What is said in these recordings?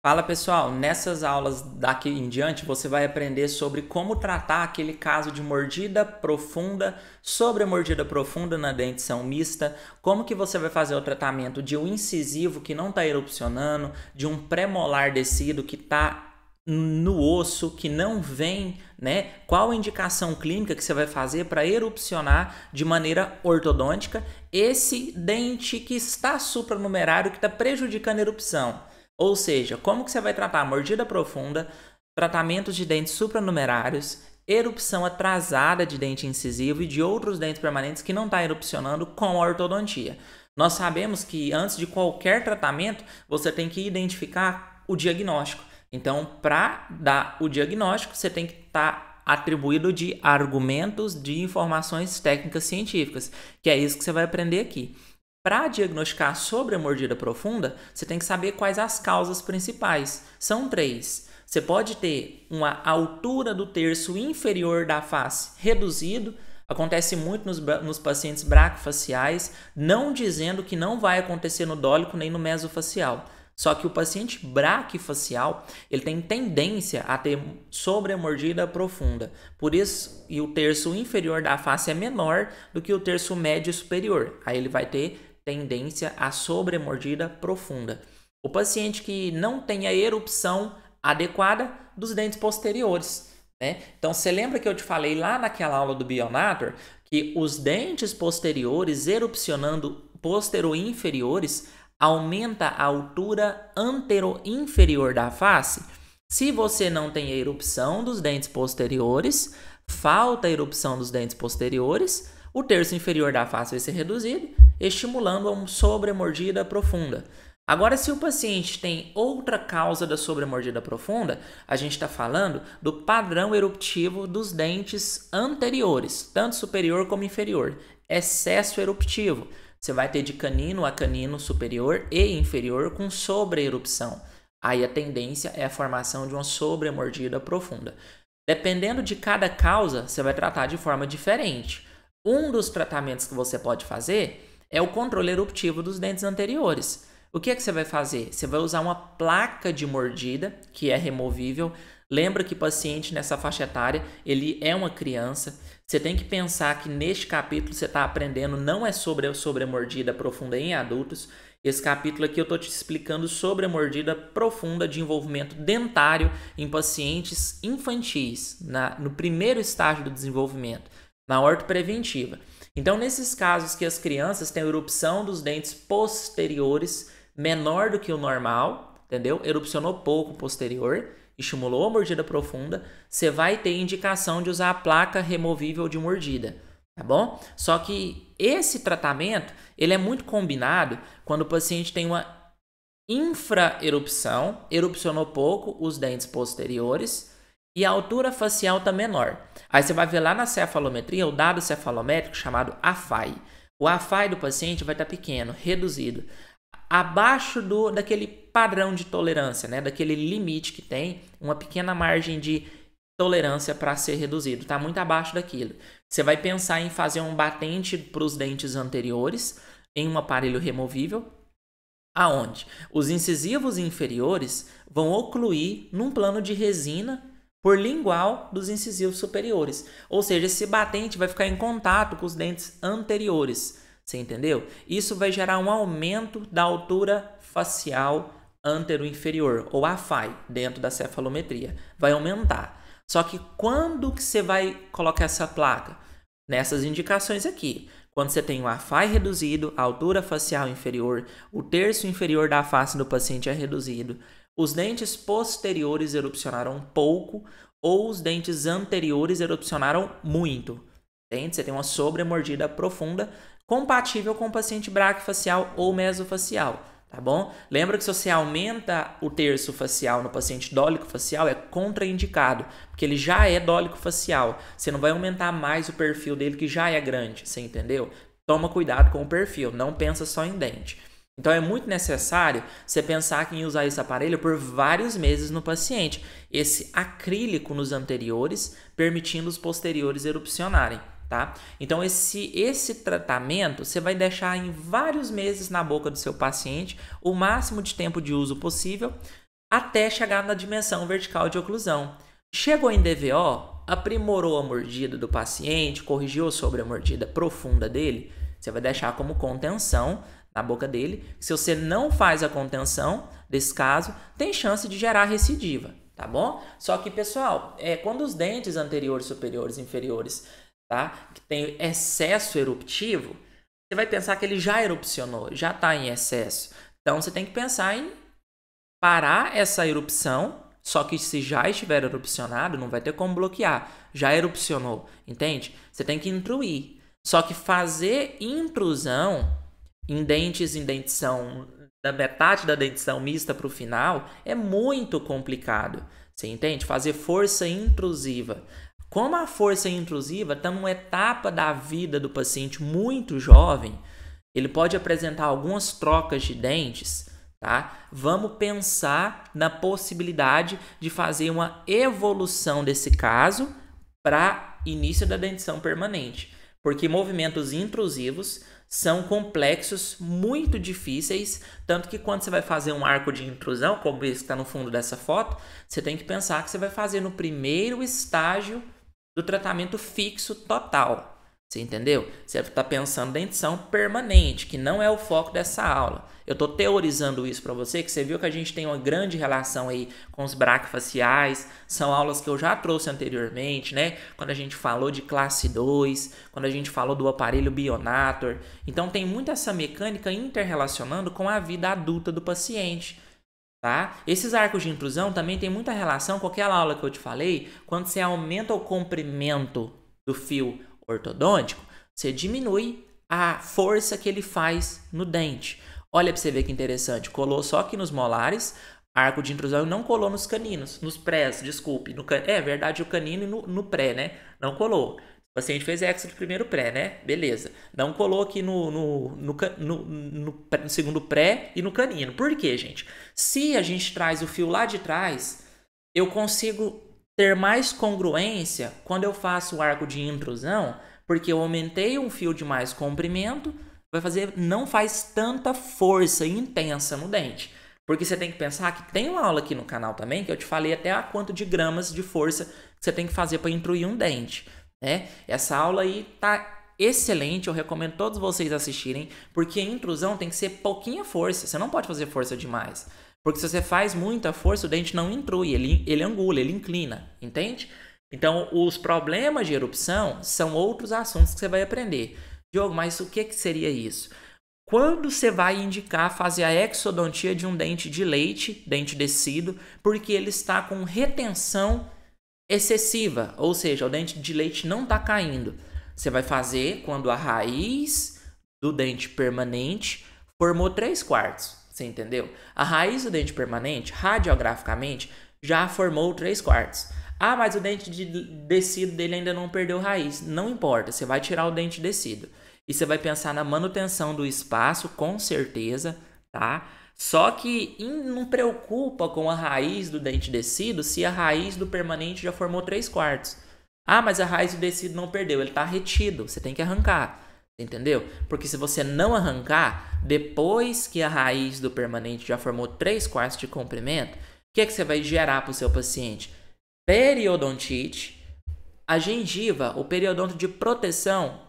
Fala pessoal, nessas aulas daqui em diante você vai aprender sobre como tratar aquele caso de mordida profunda, sobre a mordida profunda na dentição mista, como que você vai fazer o tratamento de um incisivo que não está erupcionando, de um premolar descido que está no osso que não vem, né? Qual a indicação clínica que você vai fazer para erupcionar de maneira ortodôntica esse dente que está supranumerário que está prejudicando a erupção? Ou seja, como que você vai tratar mordida profunda, tratamentos de dentes supranumerários, erupção atrasada de dente incisivo e de outros dentes permanentes que não está erupcionando com a ortodontia. Nós sabemos que antes de qualquer tratamento, você tem que identificar o diagnóstico. Então, para dar o diagnóstico, você tem que estar tá atribuído de argumentos de informações técnicas científicas, que é isso que você vai aprender aqui. Para diagnosticar sobre a mordida profunda, você tem que saber quais as causas principais. São três. Você pode ter uma altura do terço inferior da face reduzido, acontece muito nos, nos pacientes bracofaciais, não dizendo que não vai acontecer no dólico nem no mesofacial. Só que o paciente braquifacial, ele tem tendência a ter sobremordida profunda. Por isso, e o terço inferior da face é menor do que o terço médio superior. Aí ele vai ter tendência à sobremordida profunda. O paciente que não tem a erupção adequada dos dentes posteriores. Né? Então, você lembra que eu te falei lá naquela aula do Bionator que os dentes posteriores erupcionando posteroinferiores aumenta a altura anteroinferior da face? Se você não tem a erupção dos dentes posteriores, falta a erupção dos dentes posteriores, o terço inferior da face vai ser reduzido, estimulando uma sobremordida profunda. Agora, se o paciente tem outra causa da sobremordida profunda, a gente está falando do padrão eruptivo dos dentes anteriores, tanto superior como inferior. Excesso eruptivo. Você vai ter de canino a canino superior e inferior com sobreerupção. Aí a tendência é a formação de uma sobremordida profunda. Dependendo de cada causa, você vai tratar de forma diferente. Um dos tratamentos que você pode fazer é o controle eruptivo dos dentes anteriores. O que é que você vai fazer? Você vai usar uma placa de mordida, que é removível. Lembra que paciente nessa faixa etária, ele é uma criança. Você tem que pensar que neste capítulo você está aprendendo não é sobre, sobre a mordida profunda em adultos. Esse capítulo aqui eu estou te explicando sobre a mordida profunda de envolvimento dentário em pacientes infantis, na, no primeiro estágio do desenvolvimento na preventiva. Então, nesses casos que as crianças têm erupção dos dentes posteriores menor do que o normal, entendeu? Erupcionou pouco posterior, estimulou a mordida profunda, você vai ter indicação de usar a placa removível de mordida, tá bom? Só que esse tratamento, ele é muito combinado quando o paciente tem uma infraerupção, erupcionou pouco os dentes posteriores, e a altura facial está menor. Aí você vai ver lá na cefalometria o dado cefalométrico chamado AFAI. O AFAI do paciente vai estar tá pequeno, reduzido, abaixo do daquele padrão de tolerância, né? daquele limite que tem, uma pequena margem de tolerância para ser reduzido, está muito abaixo daquilo. Você vai pensar em fazer um batente para os dentes anteriores em um aparelho removível, aonde os incisivos inferiores vão ocluir num plano de resina por lingual dos incisivos superiores. Ou seja, esse batente vai ficar em contato com os dentes anteriores. Você entendeu? Isso vai gerar um aumento da altura facial antero-inferior, ou AFAI, dentro da cefalometria. Vai aumentar. Só que quando que você vai colocar essa placa? Nessas indicações aqui. Quando você tem o AFAI reduzido, a altura facial inferior, o terço inferior da face do paciente é reduzido, os dentes posteriores erupcionaram pouco ou os dentes anteriores erupcionaram muito. Entende? Você tem uma sobremordida profunda compatível com o paciente braquifacial ou mesofacial, tá bom? Lembra que se você aumenta o terço facial no paciente dólico facial é contraindicado, porque ele já é dólico facial. Você não vai aumentar mais o perfil dele que já é grande, você entendeu? Toma cuidado com o perfil, não pensa só em dente. Então é muito necessário você pensar em usar esse aparelho por vários meses no paciente, esse acrílico nos anteriores, permitindo os posteriores erupcionarem, tá? Então esse esse tratamento você vai deixar em vários meses na boca do seu paciente, o máximo de tempo de uso possível, até chegar na dimensão vertical de oclusão. Chegou em DVO, aprimorou a mordida do paciente, corrigiu sobre a mordida profunda dele, você vai deixar como contenção na boca dele. Se você não faz a contenção desse caso, tem chance de gerar recidiva, tá bom? Só que, pessoal, é, quando os dentes anteriores, superiores, inferiores, tá? Que tem excesso eruptivo, você vai pensar que ele já erupcionou, já está em excesso. Então, você tem que pensar em parar essa erupção só que se já estiver erupcionado, não vai ter como bloquear. Já erupcionou, entende? Você tem que intruir. Só que fazer intrusão em dentes em dentição, da metade da dentição mista para o final, é muito complicado. Você entende? Fazer força intrusiva. Como a força intrusiva está numa etapa da vida do paciente muito jovem, ele pode apresentar algumas trocas de dentes, tá? Vamos pensar na possibilidade de fazer uma evolução desse caso para início da dentição permanente, porque movimentos intrusivos são complexos, muito difíceis, tanto que quando você vai fazer um arco de intrusão, como esse que está no fundo dessa foto, você tem que pensar que você vai fazer no primeiro estágio do tratamento fixo total. Você entendeu? Você está pensando em dentição permanente, que não é o foco dessa aula. Eu estou teorizando isso para você, que você viu que a gente tem uma grande relação aí com os braquifaciais. São aulas que eu já trouxe anteriormente, né? Quando a gente falou de classe 2, quando a gente falou do aparelho bionator. Então tem muito essa mecânica interrelacionando com a vida adulta do paciente. Tá? Esses arcos de intrusão também tem muita relação com aquela aula que eu te falei, quando você aumenta o comprimento do fio ortodôntico, você diminui a força que ele faz no dente. Olha para você ver que interessante. Colou só aqui nos molares, arco de intrusão e não colou nos caninos, nos prés, desculpe. No can... É verdade, o canino e no, no pré, né? Não colou. O paciente fez extra de primeiro pré, né? Beleza. Não colou aqui no, no, no, no, no segundo pré e no canino. Por quê, gente? Se a gente traz o fio lá de trás, eu consigo ter mais congruência quando eu faço o arco de intrusão, porque eu aumentei um fio de mais comprimento, vai fazer não faz tanta força intensa no dente. Porque você tem que pensar que tem uma aula aqui no canal também que eu te falei até a quanto de gramas de força você tem que fazer para intruir um dente, né? Essa aula aí tá excelente, eu recomendo todos vocês assistirem, porque a intrusão tem que ser pouquinha força, você não pode fazer força demais. Porque se você faz muita força, o dente não intrui, ele, ele angula, ele inclina, entende? Então, os problemas de erupção são outros assuntos que você vai aprender. Diogo, mas o que, que seria isso? Quando você vai indicar fazer a exodontia de um dente de leite, dente descido, porque ele está com retenção excessiva, ou seja, o dente de leite não está caindo. Você vai fazer quando a raiz do dente permanente formou 3 quartos. Você entendeu? A raiz do dente permanente, radiograficamente, já formou 3 quartos. Ah, mas o dente de descido dele ainda não perdeu raiz. Não importa, você vai tirar o dente descido. E você vai pensar na manutenção do espaço, com certeza, tá? Só que não preocupa com a raiz do dente descido se a raiz do permanente já formou 3 quartos. Ah, mas a raiz do descido não perdeu, ele está retido, você tem que arrancar. Entendeu? Porque se você não arrancar, depois que a raiz do permanente já formou 3 quartos de comprimento, o que, é que você vai gerar para o seu paciente? Periodontite. A gengiva, o periodonto de proteção,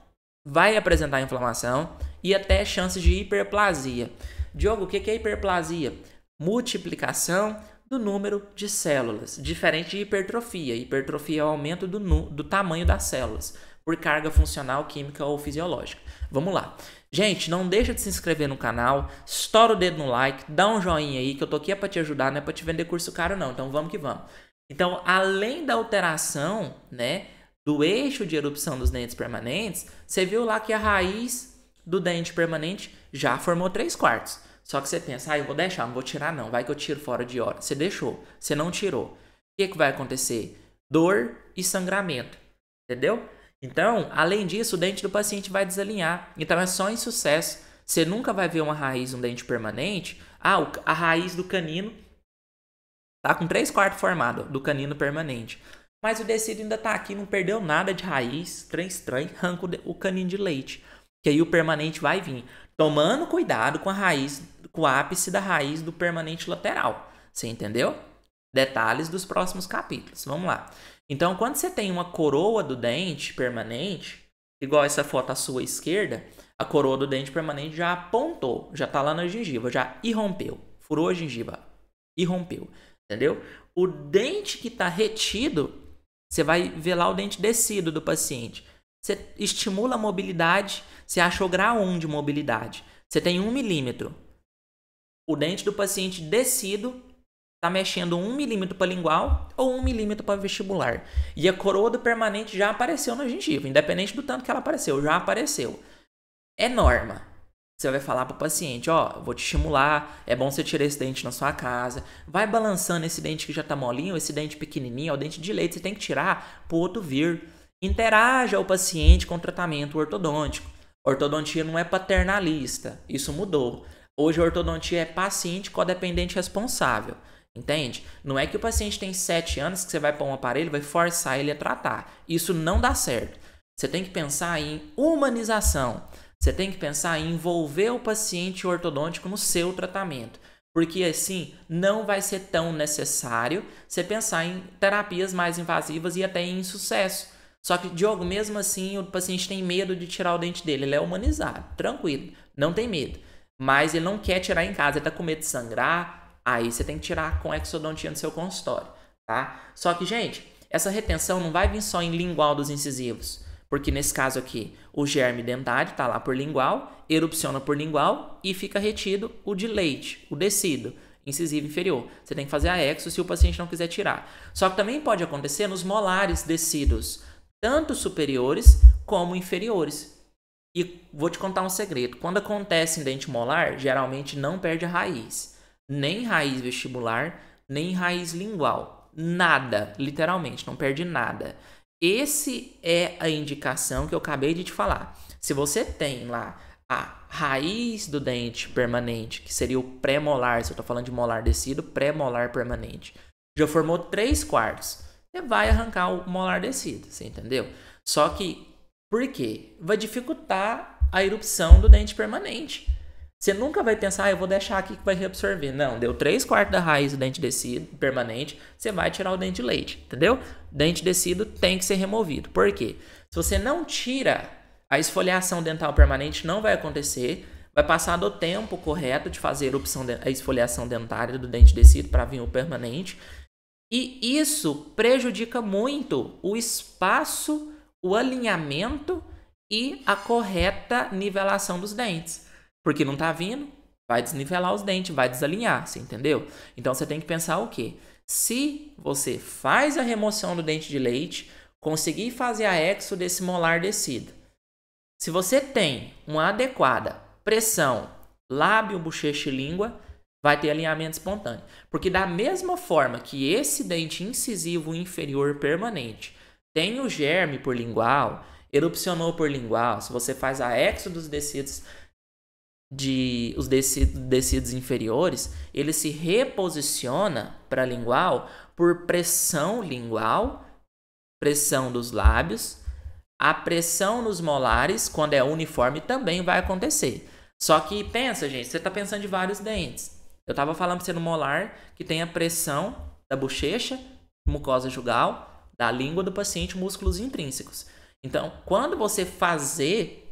vai apresentar inflamação e até chances de hiperplasia. Diogo, o que é hiperplasia? Multiplicação do número de células, diferente de hipertrofia. Hipertrofia é o aumento do, do tamanho das células por carga funcional, química ou fisiológica. Vamos lá. Gente, não deixa de se inscrever no canal, estoura o dedo no like, dá um joinha aí, que eu tô aqui é pra te ajudar, não é pra te vender curso caro não, então vamos que vamos. Então, além da alteração, né, do eixo de erupção dos dentes permanentes, você viu lá que a raiz do dente permanente já formou 3 quartos. Só que você pensa, ah, eu vou deixar, não vou tirar não, vai que eu tiro fora de hora. Você deixou, você não tirou. O que, que vai acontecer? Dor e sangramento, entendeu? Então, além disso, o dente do paciente vai desalinhar. Então, é só em sucesso. Você nunca vai ver uma raiz, um dente permanente. Ah, a raiz do canino tá com 3 quartos formado, do canino permanente. Mas o decido ainda tá aqui, não perdeu nada de raiz. Trem estranho, arranca o canino de leite. Que aí o permanente vai vir. Tomando cuidado com a raiz, com o ápice da raiz do permanente lateral. Você entendeu? detalhes dos próximos capítulos. Vamos lá. Então, quando você tem uma coroa do dente permanente, igual essa foto à sua esquerda, a coroa do dente permanente já apontou, já está lá na gengiva, já irrompeu, furou a gengiva, irrompeu, entendeu? O dente que está retido, você vai ver lá o dente descido do paciente. Você estimula a mobilidade, você achou grau 1 de mobilidade. Você tem 1 milímetro. O dente do paciente descido tá mexendo um milímetro para lingual ou um milímetro para vestibular. E a coroa do permanente já apareceu na gengiva, independente do tanto que ela apareceu, já apareceu. É norma. Você vai falar para o paciente, ó, oh, vou te estimular, é bom você tirar esse dente na sua casa. Vai balançando esse dente que já tá molinho, esse dente pequenininho, ó, o dente de leite você tem que tirar para outro vir. Interaja o paciente com o tratamento ortodôntico. Ortodontia não é paternalista, isso mudou. Hoje a ortodontia é paciente codependente responsável. Entende? Não é que o paciente tem 7 anos que você vai pôr um aparelho vai forçar ele a tratar. Isso não dá certo. Você tem que pensar em humanização. Você tem que pensar em envolver o paciente ortodôntico no seu tratamento. Porque assim não vai ser tão necessário você pensar em terapias mais invasivas e até em sucesso. Só que, Diogo, mesmo assim, o paciente tem medo de tirar o dente dele. Ele é humanizado, tranquilo, não tem medo. Mas ele não quer tirar em casa, ele está com medo de sangrar, Aí você tem que tirar com exodontia no seu consultório, tá? Só que, gente, essa retenção não vai vir só em lingual dos incisivos, porque nesse caso aqui, o germe dentário está lá por lingual, erupciona por lingual e fica retido o de leite, o decido, incisivo inferior. Você tem que fazer a exo se o paciente não quiser tirar. Só que também pode acontecer nos molares decidos, tanto superiores como inferiores. E vou te contar um segredo: quando acontece em dente molar, geralmente não perde a raiz nem raiz vestibular, nem raiz lingual. Nada, literalmente, não perde nada. Esse é a indicação que eu acabei de te falar. Se você tem lá a raiz do dente permanente, que seria o pré-molar, se eu estou falando de molar descido, pré-molar permanente, já formou 3 quartos, você vai arrancar o molar descido, você entendeu? Só que, por quê? Vai dificultar a erupção do dente permanente. Você nunca vai pensar, ah, eu vou deixar aqui que vai reabsorver. Não, deu 3 quartos da raiz do dente descido permanente, você vai tirar o dente de leite, entendeu? Dente descido tem que ser removido. Por quê? Se você não tira, a esfoliação dental permanente não vai acontecer, vai passar do tempo correto de fazer a esfoliação dentária do dente descido para vir o permanente. E isso prejudica muito o espaço, o alinhamento e a correta nivelação dos dentes. Porque não tá vindo, vai desnivelar os dentes, vai desalinhar, você entendeu? Então você tem que pensar o quê? Se você faz a remoção do dente de leite, conseguir fazer a exo desse molar descido. Se você tem uma adequada pressão lábio, bochecha e língua, vai ter alinhamento espontâneo. Porque da mesma forma que esse dente incisivo inferior permanente tem o germe por lingual, erupcionou por lingual, se você faz a exo dos decidos de os decidos inferiores, ele se reposiciona para lingual por pressão lingual, pressão dos lábios. A pressão nos molares, quando é uniforme, também vai acontecer. Só que pensa, gente, você está pensando de vários dentes. Eu estava falando para você no molar que tem a pressão da bochecha, mucosa jugal, da língua do paciente, músculos intrínsecos. Então, quando você fazer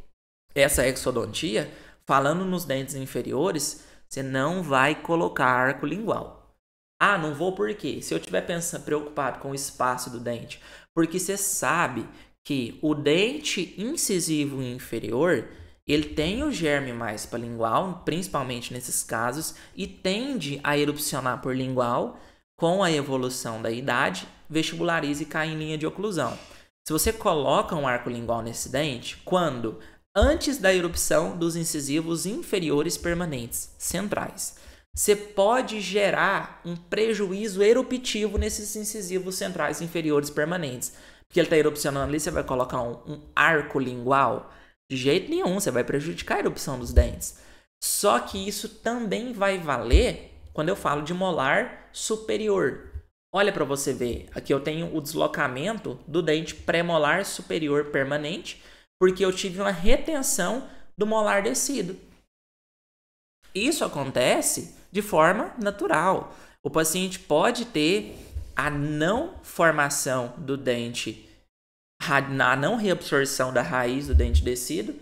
essa exodontia, falando nos dentes inferiores, você não vai colocar arco lingual. Ah, não vou por quê? Se eu estiver pensando preocupado com o espaço do dente, porque você sabe que o dente incisivo inferior ele tem o germe mais para lingual, principalmente nesses casos, e tende a erupcionar por lingual com a evolução da idade, vestibulariza e cai em linha de oclusão. Se você coloca um arco lingual nesse dente, quando antes da erupção dos incisivos inferiores permanentes centrais. Você pode gerar um prejuízo eruptivo nesses incisivos centrais inferiores permanentes. Porque ele está erupcionando ali, você vai colocar um, um arco lingual. De jeito nenhum, você vai prejudicar a erupção dos dentes. Só que isso também vai valer quando eu falo de molar superior. Olha para você ver, aqui eu tenho o deslocamento do dente pré-molar superior permanente porque eu tive uma retenção do molar descido. Isso acontece de forma natural. O paciente pode ter a não formação do dente, a não reabsorção da raiz do dente descido,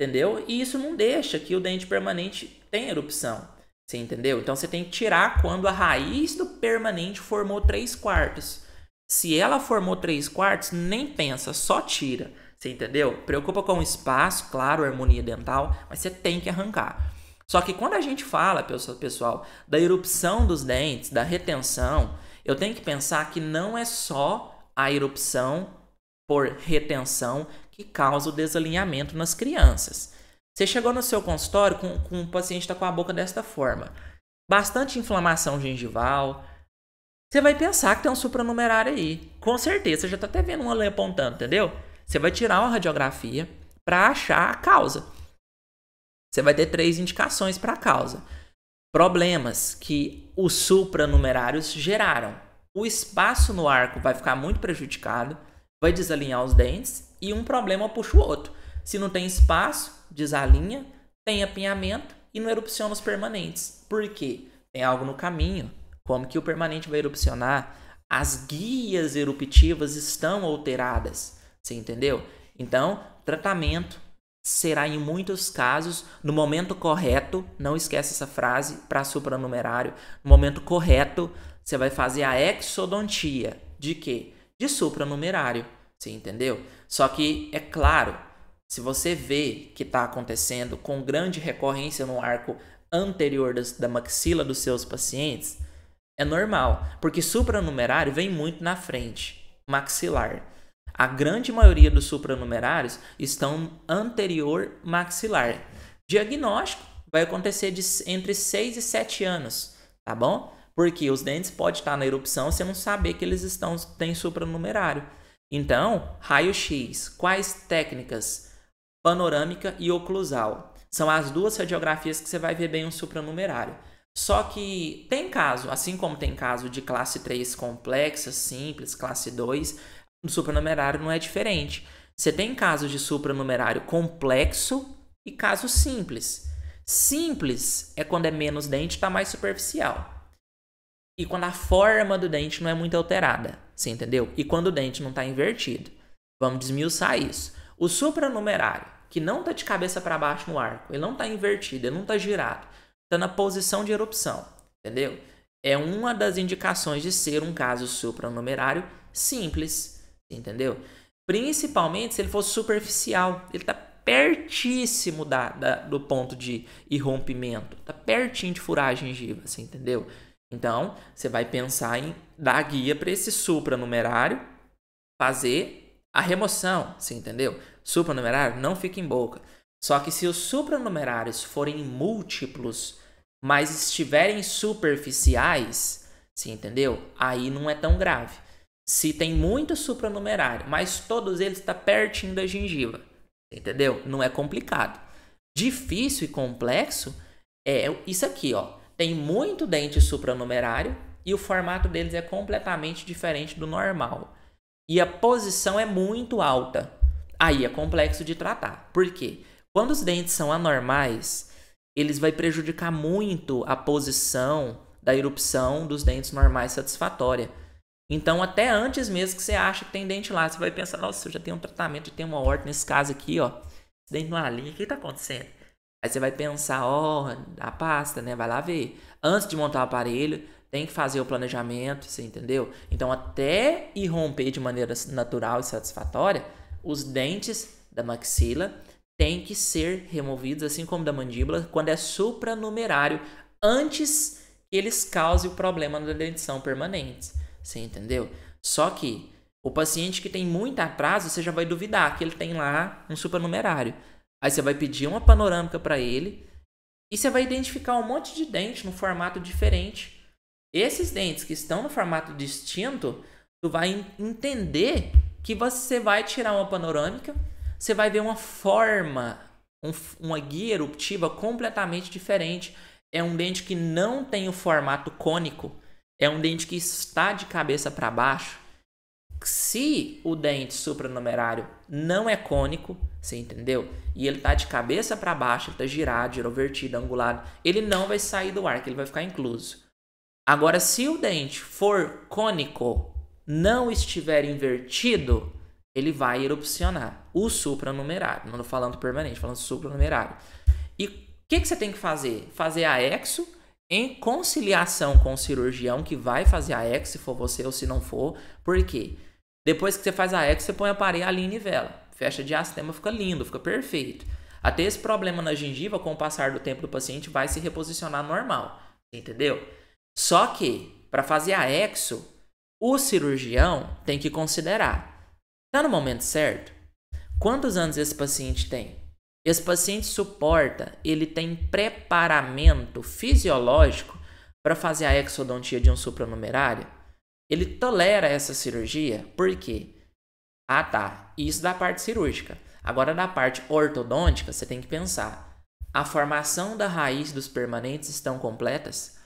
entendeu? E isso não deixa que o dente permanente tenha erupção. Você entendeu? Então você tem que tirar quando a raiz do permanente formou 3 quartos. Se ela formou 3 quartos, nem pensa, só tira. Você entendeu? Preocupa com o espaço, claro, harmonia dental, mas você tem que arrancar. Só que quando a gente fala, pessoal, da erupção dos dentes, da retenção, eu tenho que pensar que não é só a erupção por retenção que causa o desalinhamento nas crianças. Você chegou no seu consultório com, com um paciente está com a boca desta forma, bastante inflamação gengival. Você vai pensar que tem um supranumerário aí. Com certeza, você já está até vendo um olho apontando, entendeu? Você vai tirar uma radiografia para achar a causa. Você vai ter três indicações para a causa. Problemas que os supranumerários geraram. O espaço no arco vai ficar muito prejudicado, vai desalinhar os dentes e um problema puxa o outro. Se não tem espaço, desalinha, tem apinhamento e não erupciona os permanentes. Por quê? Tem algo no caminho. Como que o permanente vai erupcionar? As guias eruptivas estão alteradas. Você entendeu? Então, tratamento será em muitos casos no momento correto, não esquece essa frase para supranumerário, no momento correto você vai fazer a exodontia de quê? De supranumerário, você entendeu? Só que é claro, se você vê que está acontecendo com grande recorrência no arco anterior das, da maxila dos seus pacientes, é normal, porque supranumerário vem muito na frente, maxilar a grande maioria dos supranumerários estão anterior maxilar. Diagnóstico vai acontecer de, entre 6 e 7 anos, tá bom? Porque os dentes podem estar na erupção você não saber que eles estão têm supranumerário. Então, raio-x, quais técnicas? Panorâmica e oclusal. São as duas radiografias que você vai ver bem um supranumerário. Só que tem caso, assim como tem caso de classe 3 complexa, simples, classe 2, no supranumerário não é diferente. Você tem casos de supranumerário complexo e casos simples. Simples é quando é menos dente e está mais superficial. E quando a forma do dente não é muito alterada. Você entendeu? E quando o dente não está invertido. Vamos desmiuçar isso. O supranumerário, que não está de cabeça para baixo no arco, ele não está invertido, ele não está girado, está na posição de erupção, entendeu? É uma das indicações de ser um caso supranumerário simples. Entendeu? Principalmente se ele for superficial. Ele está pertíssimo da, da, do ponto de irrompimento. Está pertinho de furar a gengiva, assim, entendeu? Então, você vai pensar em dar guia para esse supranumerário fazer a remoção, você entendeu? Supranumerário não fica em boca. Só que se os supranumerários forem múltiplos, mas estiverem superficiais, você entendeu? Aí não é tão grave se tem muito supranumerário, mas todos eles estão tá pertinho da gengiva. Entendeu? Não é complicado. Difícil e complexo é isso aqui, ó. Tem muito dente supranumerário e o formato deles é completamente diferente do normal. E a posição é muito alta. Aí é complexo de tratar. Por quê? Quando os dentes são anormais, eles vai prejudicar muito a posição da erupção dos dentes normais satisfatória. Então, até antes mesmo que você acha que tem dente lá, você vai pensar, nossa, eu já tenho um tratamento, já tenho uma horta nesse caso aqui, ó. dentro dente numa linha, o que tá acontecendo? Aí você vai pensar, ó, oh, a pasta, né? Vai lá ver. Antes de montar o aparelho, tem que fazer o planejamento, você entendeu? Então, até ir romper de maneira natural e satisfatória, os dentes da maxila têm que ser removidos, assim como da mandíbula, quando é supranumerário, antes que eles causem o problema da dentição permanente. Você entendeu? Só que o paciente que tem muito atraso, você já vai duvidar que ele tem lá um supernumerário. Aí você vai pedir uma panorâmica para ele e você vai identificar um monte de dente no formato diferente. Esses dentes que estão no formato distinto, tu vai entender que você vai tirar uma panorâmica, você vai ver uma forma, um, uma guia eruptiva completamente diferente. É um dente que não tem o formato cônico é um dente que está de cabeça para baixo. Se o dente supranumerário não é cônico, você entendeu? E ele está de cabeça para baixo, ele está girado, girovertido, angulado, ele não vai sair do ar, ele vai ficar incluso. Agora, se o dente for cônico, não estiver invertido, ele vai erupcionar. O supranumerário, não estou falando permanente, falando supranumerário. E o que, que você tem que fazer? Fazer a exo em conciliação com o cirurgião que vai fazer a ex, se for você ou se não for. Por quê? Depois que você faz a ex, você põe a parede aline e vela, Fecha de diastema, fica lindo, fica perfeito. Até esse problema na gengiva, com o passar do tempo do paciente, vai se reposicionar normal. Entendeu? Só que, para fazer a exo, o cirurgião tem que considerar. Está no momento certo? Quantos anos esse paciente tem? Esse paciente suporta, ele tem preparamento fisiológico para fazer a exodontia de um supranumerário? Ele tolera essa cirurgia? Por quê? Ah, tá. Isso da parte cirúrgica. Agora, da parte ortodôntica, você tem que pensar: a formação da raiz dos permanentes estão completas?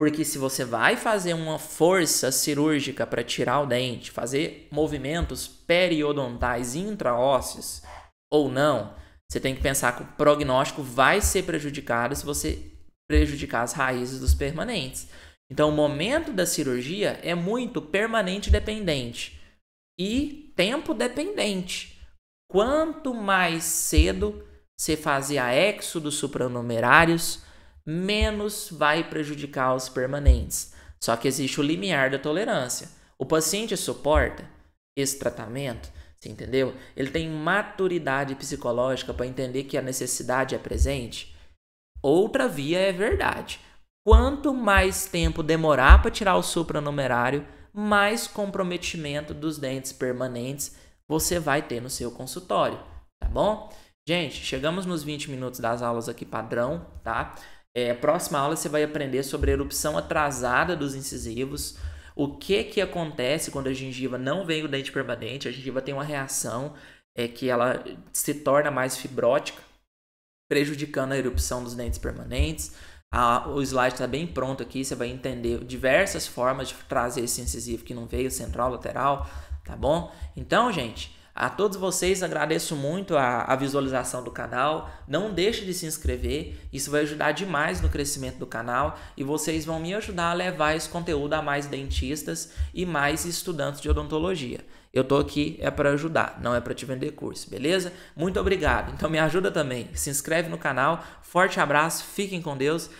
Porque se você vai fazer uma força cirúrgica para tirar o dente, fazer movimentos periodontais intraósseos ou não, você tem que pensar que o prognóstico vai ser prejudicado se você prejudicar as raízes dos permanentes. Então, o momento da cirurgia é muito permanente dependente e tempo dependente. Quanto mais cedo você fazer a exo dos supranumerários, menos vai prejudicar os permanentes. Só que existe o limiar da tolerância. O paciente suporta esse tratamento? Você entendeu? Ele tem maturidade psicológica para entender que a necessidade é presente. Outra via é verdade. Quanto mais tempo demorar para tirar o supranumerário, mais comprometimento dos dentes permanentes você vai ter no seu consultório, tá bom? Gente, chegamos nos 20 minutos das aulas aqui padrão, tá? É, próxima aula você vai aprender sobre a erupção atrasada dos incisivos, o que que acontece quando a gengiva não vem o dente permanente, a gengiva tem uma reação é que ela se torna mais fibrótica, prejudicando a erupção dos dentes permanentes. A, o slide está bem pronto aqui, você vai entender diversas formas de trazer esse incisivo que não veio, central, lateral, tá bom? Então, gente, a todos vocês agradeço muito a, a visualização do canal. Não deixe de se inscrever, isso vai ajudar demais no crescimento do canal e vocês vão me ajudar a levar esse conteúdo a mais dentistas e mais estudantes de odontologia. Eu tô aqui é para ajudar, não é para te vender curso, beleza? Muito obrigado. Então me ajuda também, se inscreve no canal. Forte abraço, fiquem com Deus.